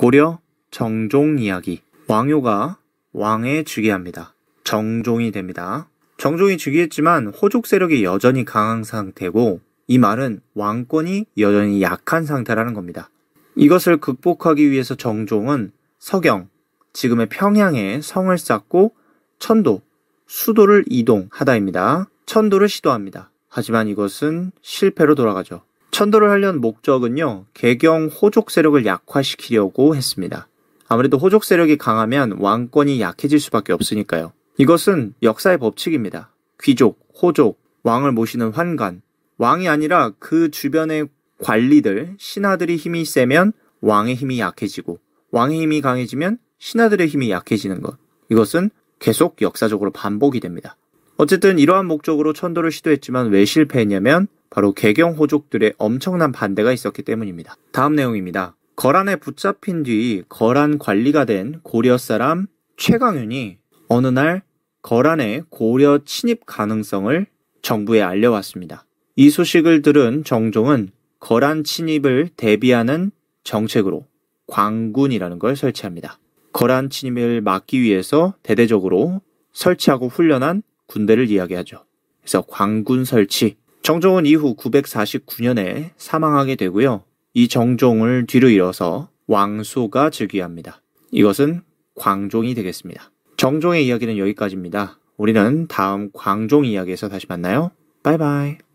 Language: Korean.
고려 정종 이야기 왕효가 왕에 즉위합니다. 정종이 됩니다. 정종이 즉위했지만 호족 세력이 여전히 강한 상태고 이 말은 왕권이 여전히 약한 상태라는 겁니다. 이것을 극복하기 위해서 정종은 서경, 지금의 평양에 성을 쌓고 천도, 수도를 이동하다입니다. 천도를 시도합니다. 하지만 이것은 실패로 돌아가죠. 천도를 하려는 목적은요, 개경 호족 세력을 약화시키려고 했습니다. 아무래도 호족 세력이 강하면 왕권이 약해질 수밖에 없으니까요. 이것은 역사의 법칙입니다. 귀족, 호족, 왕을 모시는 환관. 왕이 아니라 그 주변의 관리들, 신하들이 힘이 세면 왕의 힘이 약해지고, 왕의 힘이 강해지면 신하들의 힘이 약해지는 것. 이것은 계속 역사적으로 반복이 됩니다. 어쨌든 이러한 목적으로 천도를 시도했지만 왜 실패했냐면 바로 개경 호족들의 엄청난 반대가 있었기 때문입니다. 다음 내용입니다. 거란에 붙잡힌 뒤 거란 관리가 된 고려 사람 최강윤이 어느 날 거란의 고려 침입 가능성을 정부에 알려왔습니다. 이 소식을 들은 정종은 거란 침입을 대비하는 정책으로 광군이라는 걸 설치합니다. 거란 침입을 막기 위해서 대대적으로 설치하고 훈련한 군대를 이야기하죠. 그래서 광군 설치, 정종은 이후 949년에 사망하게 되고요. 이 정종을 뒤로 이어서 왕소가 즉위합니다. 이것은 광종이 되겠습니다. 정종의 이야기는 여기까지입니다. 우리는 다음 광종 이야기에서 다시 만나요. 바이바이.